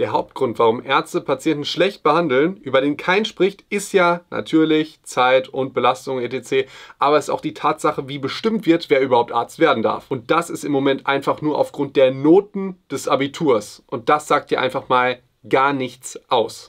Der Hauptgrund, warum Ärzte Patienten schlecht behandeln, über den kein spricht, ist ja natürlich Zeit und Belastung etc. Aber es ist auch die Tatsache, wie bestimmt wird, wer überhaupt Arzt werden darf. Und das ist im Moment einfach nur aufgrund der Noten des Abiturs. Und das sagt dir einfach mal gar nichts aus.